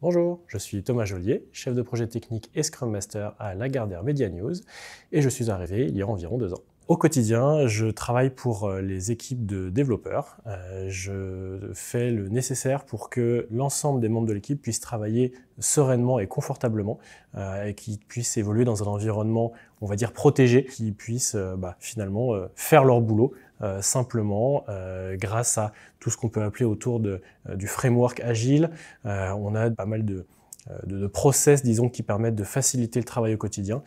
Bonjour, je suis Thomas Jolier, chef de projet technique et Scrum Master à Lagardère Media News, et je suis arrivé il y a environ deux ans. Au quotidien, je travaille pour euh, les équipes de développeurs. Euh, je fais le nécessaire pour que l'ensemble des membres de l'équipe puissent travailler sereinement et confortablement euh, et qu'ils puissent évoluer dans un environnement, on va dire, protégé, qu'ils puissent bah, finalement faire leur boulot euh, simplement euh, grâce à tout ce qu'on peut appeler autour de, euh, du framework agile. on a pas mal de, de, process, disons, qui permettent de faciliter le travail au quotidien.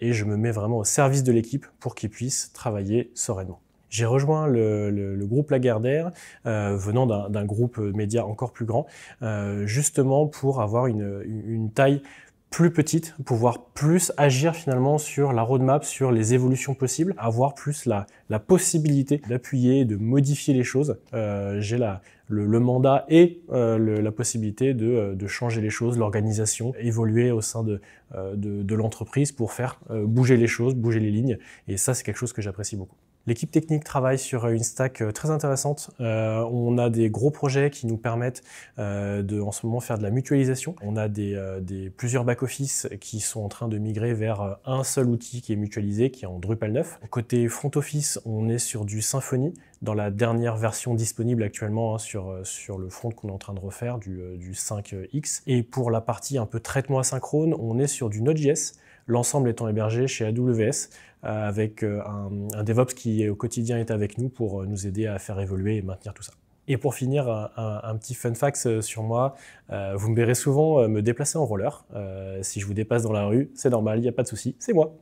et je me mets vraiment au service de l'équipe pour qu'ils puissent travailler sereinement. J'ai rejoint le, groupe Lagardère, venant d'un groupe média encore plus grand, justement pour avoir une, une taille plus petite, pouvoir plus agir finalement sur la roadmap, sur les évolutions possibles, avoir plus la, possibilité d'appuyer, de modifier les choses. Euh, j'ai le, le, mandat et euh, la possibilité euh, de, changer les choses, l'organisation, évoluer au sein de, de, de l'entreprise pour faire bouger les choses, bouger les lignes. Et ça, c'est quelque chose que j'apprécie beaucoup. L'équipe technique travaille sur euh, une stack euh, très intéressante. Euh, on a des gros projets qui nous permettent de, en ce moment, faire de la mutualisation. On a des, plusieurs back-office qui sont en train de migrer vers un seul outil qui est mutualisé, qui est en Drupal 9. Côté front-office, on est sur du Symfony dans la dernière version disponible actuellement hein, sur, le front qu'on est en train de refaire, du 5X. Et pour la partie un peu traitement asynchrone, on est sur du Node.js l'ensemble étant hébergé chez AWS euh, avec euh, un, DevOps qui au quotidien est avec nous pour euh, nous aider à faire évoluer et maintenir tout ça. Et pour finir, un, petit fun fact sur moi. vous me verrez souvent me déplacer en roller. si je vous dépasse dans la rue, c'est normal, il n'y a pas de souci, c'est moi.